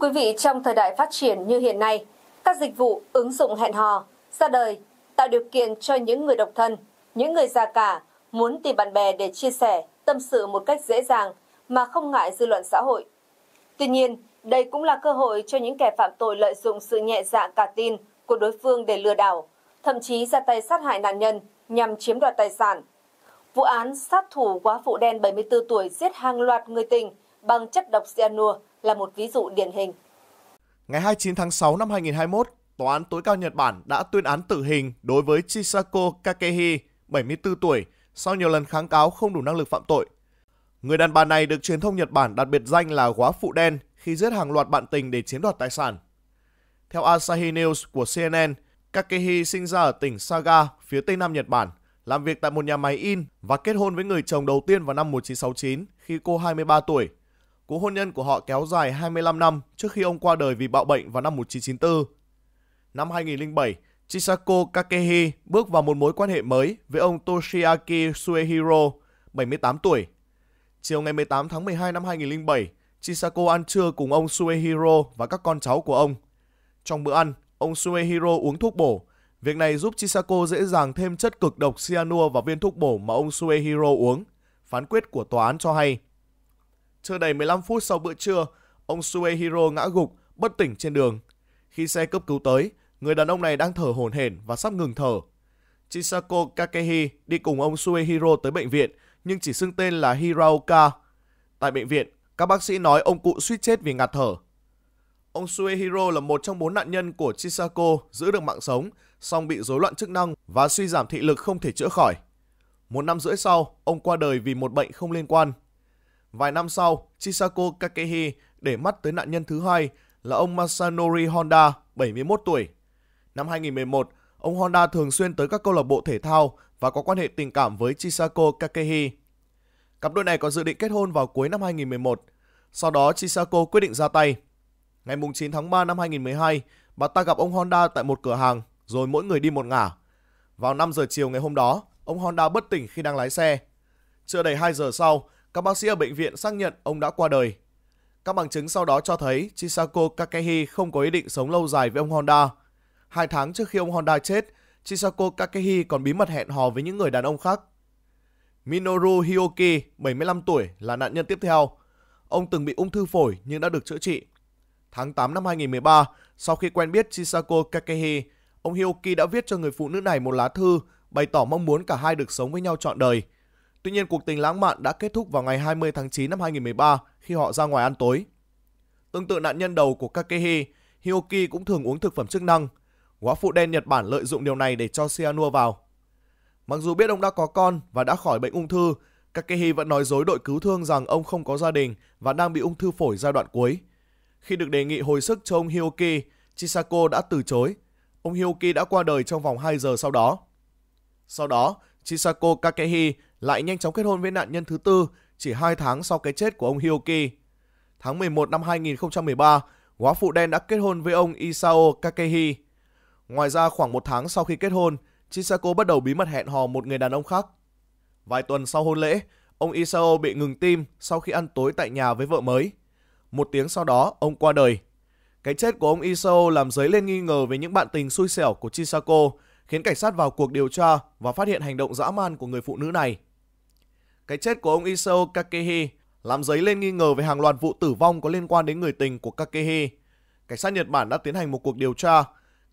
quý vị, trong thời đại phát triển như hiện nay, các dịch vụ ứng dụng hẹn hò ra đời tạo điều kiện cho những người độc thân, những người già cả muốn tìm bạn bè để chia sẻ, tâm sự một cách dễ dàng mà không ngại dư luận xã hội. Tuy nhiên, đây cũng là cơ hội cho những kẻ phạm tội lợi dụng sự nhẹ dạ cả tin của đối phương để lừa đảo, thậm chí ra tay sát hại nạn nhân nhằm chiếm đoạt tài sản. Vụ án sát thủ quá phụ đen 74 tuổi giết hàng loạt người tình – bằng chất độc cyanua là một ví dụ điển hình. Ngày 29 tháng 6 năm 2021, Tòa án tối cao Nhật Bản đã tuyên án tử hình đối với Chisako Kakehi, 74 tuổi, sau nhiều lần kháng cáo không đủ năng lực phạm tội. Người đàn bà này được truyền thông Nhật Bản đặc biệt danh là quá phụ đen khi giết hàng loạt bạn tình để chiếm đoạt tài sản. Theo Asahi News của CNN, Kakehi sinh ra ở tỉnh Saga, phía tây nam Nhật Bản, làm việc tại một nhà máy in và kết hôn với người chồng đầu tiên vào năm 1969 khi cô 23 tuổi. Cuộc hôn nhân của họ kéo dài 25 năm trước khi ông qua đời vì bạo bệnh vào năm 1994. Năm 2007, Chisako Kakehi bước vào một mối quan hệ mới với ông Toshiaki Suehiro, 78 tuổi. Chiều ngày 18 tháng 12 năm 2007, Chisako ăn trưa cùng ông Suehiro và các con cháu của ông. Trong bữa ăn, ông Suehiro uống thuốc bổ. Việc này giúp Chisako dễ dàng thêm chất cực độc cyanua vào viên thuốc bổ mà ông Suehiro uống. Phán quyết của tòa án cho hay, chưa đầy 15 phút sau bữa trưa, ông Suehiro ngã gục, bất tỉnh trên đường. Khi xe cấp cứu tới, người đàn ông này đang thở hổn hển và sắp ngừng thở. Chisako Kakehi đi cùng ông Suehiro tới bệnh viện, nhưng chỉ xưng tên là Hiraoka. Tại bệnh viện, các bác sĩ nói ông cụ suýt chết vì ngạt thở. Ông Suehiro là một trong bốn nạn nhân của Chisako giữ được mạng sống, song bị rối loạn chức năng và suy giảm thị lực không thể chữa khỏi. Một năm rưỡi sau, ông qua đời vì một bệnh không liên quan Vài năm sau, Chisako Kakehi để mắt tới nạn nhân thứ hai là ông Masanori Honda, 71 tuổi. Năm 2011, ông Honda thường xuyên tới các câu lạc bộ thể thao và có quan hệ tình cảm với Chisako Kakehi. Cặp đôi này có dự định kết hôn vào cuối năm 2011. Sau đó Chisako quyết định ra tay. Ngày 9 tháng 3 năm 2012, bà ta gặp ông Honda tại một cửa hàng, rồi mỗi người đi một ngả. Vào 5 giờ chiều ngày hôm đó, ông Honda bất tỉnh khi đang lái xe. Chưa đầy 2 giờ sau, các bác sĩ ở bệnh viện xác nhận ông đã qua đời. Các bằng chứng sau đó cho thấy Chisako Kakehi không có ý định sống lâu dài với ông Honda. Hai tháng trước khi ông Honda chết, Chisako Kakehi còn bí mật hẹn hò với những người đàn ông khác. Minoru Hioki, 75 tuổi, là nạn nhân tiếp theo. Ông từng bị ung thư phổi nhưng đã được chữa trị. Tháng 8 năm 2013, sau khi quen biết Chisako Kakehi, ông Hioki đã viết cho người phụ nữ này một lá thư bày tỏ mong muốn cả hai được sống với nhau trọn đời – Tuy nhiên, cuộc tình lãng mạn đã kết thúc vào ngày 20 tháng 9 năm 2013 khi họ ra ngoài ăn tối. Tương tự nạn nhân đầu của Kakehi, Hioki cũng thường uống thực phẩm chức năng. quá phụ đen Nhật Bản lợi dụng điều này để cho cyanua vào. Mặc dù biết ông đã có con và đã khỏi bệnh ung thư, Kakehi vẫn nói dối đội cứu thương rằng ông không có gia đình và đang bị ung thư phổi giai đoạn cuối. Khi được đề nghị hồi sức cho ông Hioki, Chisako đã từ chối. Ông Hioki đã qua đời trong vòng 2 giờ sau đó. Sau đó, Chisako Kakehi lại nhanh chóng kết hôn với nạn nhân thứ tư chỉ 2 tháng sau cái chết của ông Hiroki. Tháng 11 năm 2013, quá phụ đen đã kết hôn với ông Isao Kakehi. Ngoài ra khoảng một tháng sau khi kết hôn, Chisako bắt đầu bí mật hẹn hò một người đàn ông khác. Vài tuần sau hôn lễ, ông Isao bị ngừng tim sau khi ăn tối tại nhà với vợ mới. Một tiếng sau đó, ông qua đời. Cái chết của ông Isao làm dấy lên nghi ngờ về những bạn tình xui xẻo của Chisako, khiến cảnh sát vào cuộc điều tra và phát hiện hành động dã man của người phụ nữ này. Cái chết của ông Isao Kakehi làm dấy lên nghi ngờ về hàng loạt vụ tử vong có liên quan đến người tình của Kakehi. Cảnh sát Nhật Bản đã tiến hành một cuộc điều tra.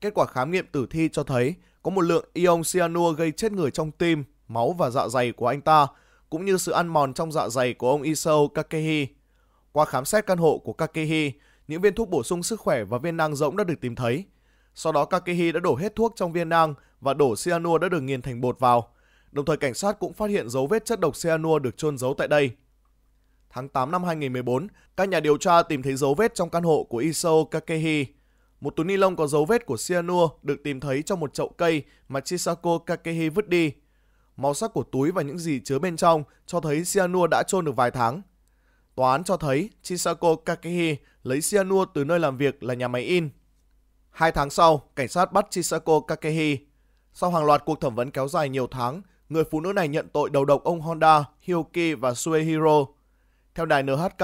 Kết quả khám nghiệm tử thi cho thấy có một lượng ion cyanua gây chết người trong tim, máu và dạ dày của anh ta, cũng như sự ăn mòn trong dạ dày của ông Isao Kakehi. Qua khám xét căn hộ của Kakehi, những viên thuốc bổ sung sức khỏe và viên nang rỗng đã được tìm thấy. Sau đó Kakehi đã đổ hết thuốc trong viên nang và đổ cyanua đã được nghiền thành bột vào. Đồng thời cảnh sát cũng phát hiện dấu vết chất độc cyanua được chôn giấu tại đây. Tháng 8 năm 2014, các nhà điều tra tìm thấy dấu vết trong căn hộ của Isao Kakehi. Một túi ni lông có dấu vết của cyanua được tìm thấy trong một chậu cây mà Chisako Kakehi vứt đi. Màu sắc của túi và những gì chứa bên trong cho thấy cyanua đã chôn được vài tháng. Tòa án cho thấy Chisako Kakehi lấy cyanua từ nơi làm việc là nhà máy in. Hai tháng sau, cảnh sát bắt Chisako Kakehi. Sau hàng loạt cuộc thẩm vấn kéo dài nhiều tháng, người phụ nữ này nhận tội đầu độc ông Honda, Hyoki và Suehiro. Theo đài NHK,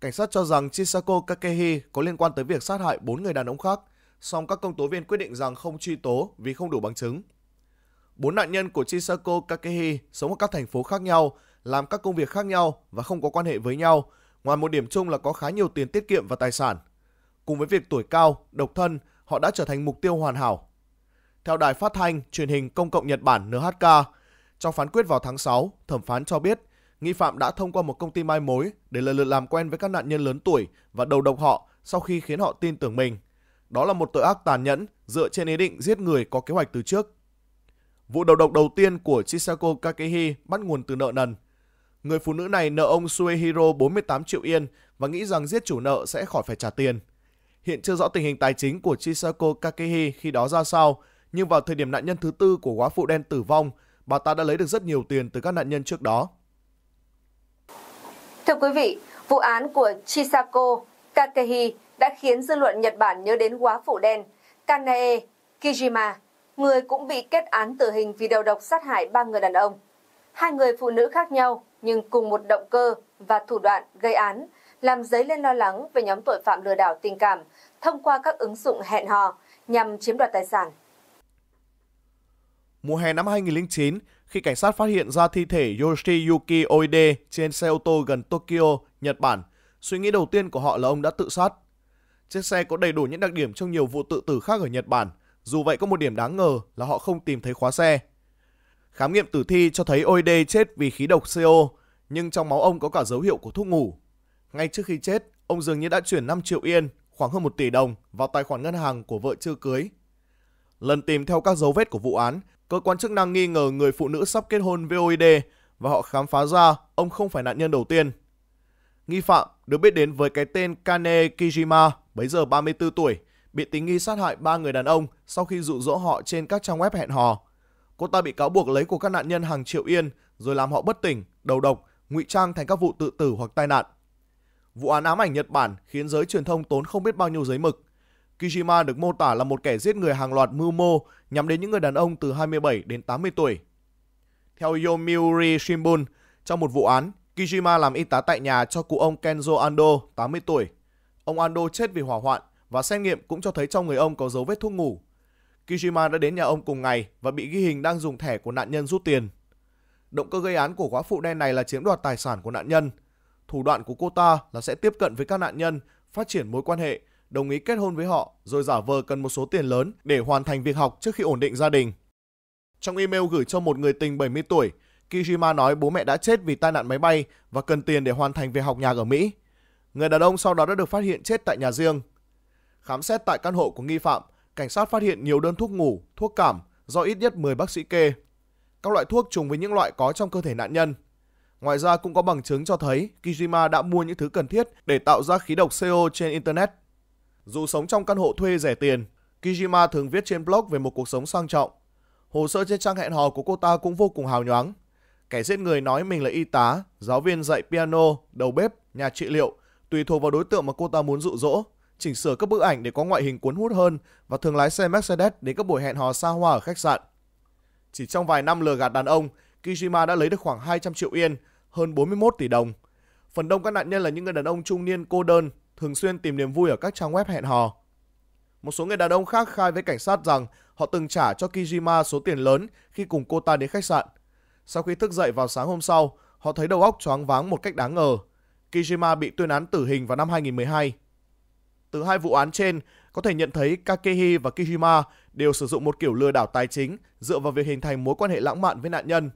cảnh sát cho rằng Chisako Kakehi có liên quan tới việc sát hại 4 người đàn ông khác, song các công tố viên quyết định rằng không truy tố vì không đủ bằng chứng. Bốn nạn nhân của Chisako Kakehi sống ở các thành phố khác nhau, làm các công việc khác nhau và không có quan hệ với nhau, ngoài một điểm chung là có khá nhiều tiền tiết kiệm và tài sản. Cùng với việc tuổi cao, độc thân, họ đã trở thành mục tiêu hoàn hảo. Theo đài phát thanh, truyền hình công cộng Nhật Bản NHK, trong phán quyết vào tháng 6, thẩm phán cho biết nghi phạm đã thông qua một công ty mai mối để lần lượt làm quen với các nạn nhân lớn tuổi và đầu độc họ sau khi khiến họ tin tưởng mình. Đó là một tội ác tàn nhẫn dựa trên ý định giết người có kế hoạch từ trước. Vụ đầu độc đầu tiên của Chisako Kakehi bắt nguồn từ nợ nần. Người phụ nữ này nợ ông Suehiro 48 triệu yên và nghĩ rằng giết chủ nợ sẽ khỏi phải trả tiền. Hiện chưa rõ tình hình tài chính của Chisako Kakehi khi đó ra sao, nhưng vào thời điểm nạn nhân thứ tư của quá phụ đen tử vong, bà ta đã lấy được rất nhiều tiền từ các nạn nhân trước đó. Thưa quý vị, vụ án của Chisako Kakehi đã khiến dư luận Nhật Bản nhớ đến quá phụ đen Kanae Kijima, người cũng bị kết án tử hình vì đầu độc sát hại ba người đàn ông. Hai người phụ nữ khác nhau nhưng cùng một động cơ và thủ đoạn gây án, làm dấy lên lo lắng về nhóm tội phạm lừa đảo tình cảm thông qua các ứng dụng hẹn hò nhằm chiếm đoạt tài sản. Mùa hè năm 2009, khi cảnh sát phát hiện ra thi thể Yoshiyuki Oide trên xe ô tô gần Tokyo, Nhật Bản, suy nghĩ đầu tiên của họ là ông đã tự sát. Chiếc xe có đầy đủ những đặc điểm trong nhiều vụ tự tử khác ở Nhật Bản, dù vậy có một điểm đáng ngờ là họ không tìm thấy khóa xe. Khám nghiệm tử thi cho thấy Oide chết vì khí độc CO, nhưng trong máu ông có cả dấu hiệu của thuốc ngủ. Ngay trước khi chết, ông dường như đã chuyển 5 triệu yên, khoảng hơn 1 tỷ đồng, vào tài khoản ngân hàng của vợ chưa cưới. Lần tìm theo các dấu vết của vụ án, Cơ quan chức năng nghi ngờ người phụ nữ sắp kết hôn với OID và họ khám phá ra ông không phải nạn nhân đầu tiên. Nghi phạm được biết đến với cái tên Kane Kijima, bấy giờ 34 tuổi, bị tính nghi sát hại ba người đàn ông sau khi dụ dỗ họ trên các trang web hẹn hò. Cô ta bị cáo buộc lấy của các nạn nhân hàng triệu yên rồi làm họ bất tỉnh, đầu độc, ngụy trang thành các vụ tự tử hoặc tai nạn. Vụ án ám ảnh Nhật Bản khiến giới truyền thông tốn không biết bao nhiêu giấy mực. Kishima được mô tả là một kẻ giết người hàng loạt mưu mô nhắm đến những người đàn ông từ 27 đến 80 tuổi. Theo Yomiuri Shimbun, trong một vụ án, Kishima làm y tá tại nhà cho cụ ông Kenzo Ando, 80 tuổi. Ông Ando chết vì hỏa hoạn và xét nghiệm cũng cho thấy trong người ông có dấu vết thuốc ngủ. Kishima đã đến nhà ông cùng ngày và bị ghi hình đang dùng thẻ của nạn nhân rút tiền. Động cơ gây án của quá phụ đen này là chiếm đoạt tài sản của nạn nhân. Thủ đoạn của cô ta là sẽ tiếp cận với các nạn nhân, phát triển mối quan hệ đồng ý kết hôn với họ rồi giả vờ cần một số tiền lớn để hoàn thành việc học trước khi ổn định gia đình. Trong email gửi cho một người tình 70 tuổi, Kijima nói bố mẹ đã chết vì tai nạn máy bay và cần tiền để hoàn thành việc học nhạc ở Mỹ. Người đàn ông sau đó đã được phát hiện chết tại nhà riêng. Khám xét tại căn hộ của nghi phạm, cảnh sát phát hiện nhiều đơn thuốc ngủ, thuốc cảm do ít nhất 10 bác sĩ kê. Các loại thuốc trùng với những loại có trong cơ thể nạn nhân. Ngoài ra cũng có bằng chứng cho thấy Kijima đã mua những thứ cần thiết để tạo ra khí độc CO trên Internet dù sống trong căn hộ thuê rẻ tiền, Kijima thường viết trên blog về một cuộc sống sang trọng. Hồ sơ trên trang hẹn hò của cô ta cũng vô cùng hào nhoáng. Kẻ giết người nói mình là y tá, giáo viên dạy piano, đầu bếp, nhà trị liệu, tùy thuộc vào đối tượng mà cô ta muốn dụ dỗ. Chỉnh sửa các bức ảnh để có ngoại hình cuốn hút hơn và thường lái xe Mercedes đến các buổi hẹn hò xa hoa ở khách sạn. Chỉ trong vài năm lừa gạt đàn ông, Kijima đã lấy được khoảng 200 triệu yên, hơn 41 tỷ đồng. Phần đông các nạn nhân là những người đàn ông trung niên cô đơn, thường xuyên tìm niềm vui ở các trang web hẹn hò. Một số người đàn ông khác khai với cảnh sát rằng họ từng trả cho Kijima số tiền lớn khi cùng cô ta đến khách sạn. Sau khi thức dậy vào sáng hôm sau, họ thấy đầu óc choáng váng một cách đáng ngờ. Kijima bị tuyên án tử hình vào năm 2012. Từ hai vụ án trên, có thể nhận thấy Kakehi và Kijima đều sử dụng một kiểu lừa đảo tài chính dựa vào việc hình thành mối quan hệ lãng mạn với nạn nhân.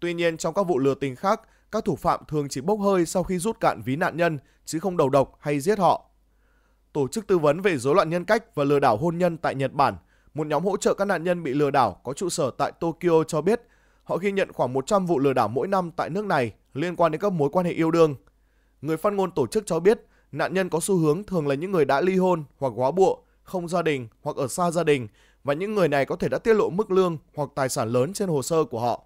Tuy nhiên, trong các vụ lừa tình khác, các thủ phạm thường chỉ bốc hơi sau khi rút cạn ví nạn nhân chứ không đầu độc hay giết họ. Tổ chức tư vấn về rối loạn nhân cách và lừa đảo hôn nhân tại Nhật Bản, một nhóm hỗ trợ các nạn nhân bị lừa đảo có trụ sở tại Tokyo cho biết họ ghi nhận khoảng 100 vụ lừa đảo mỗi năm tại nước này liên quan đến các mối quan hệ yêu đương. Người phát ngôn tổ chức cho biết nạn nhân có xu hướng thường là những người đã ly hôn hoặc quá bụa, không gia đình hoặc ở xa gia đình và những người này có thể đã tiết lộ mức lương hoặc tài sản lớn trên hồ sơ của họ.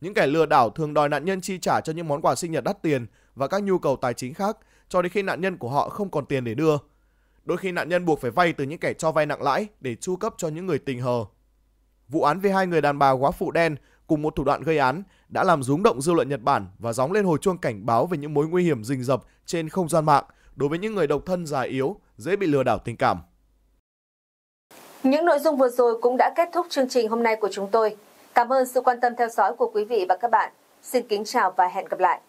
Những kẻ lừa đảo thường đòi nạn nhân chi trả cho những món quà sinh nhật đắt tiền và các nhu cầu tài chính khác cho đến khi nạn nhân của họ không còn tiền để đưa. Đôi khi nạn nhân buộc phải vay từ những kẻ cho vay nặng lãi để chu cấp cho những người tình hờ. Vụ án về hai người đàn bà quá phụ đen cùng một thủ đoạn gây án đã làm rúng động dư luận Nhật Bản và gióng lên hồi chuông cảnh báo về những mối nguy hiểm rình rập trên không gian mạng đối với những người độc thân già yếu, dễ bị lừa đảo tình cảm. Những nội dung vừa rồi cũng đã kết thúc chương trình hôm nay của chúng tôi. Cảm ơn sự quan tâm theo dõi của quý vị và các bạn. Xin kính chào và hẹn gặp lại.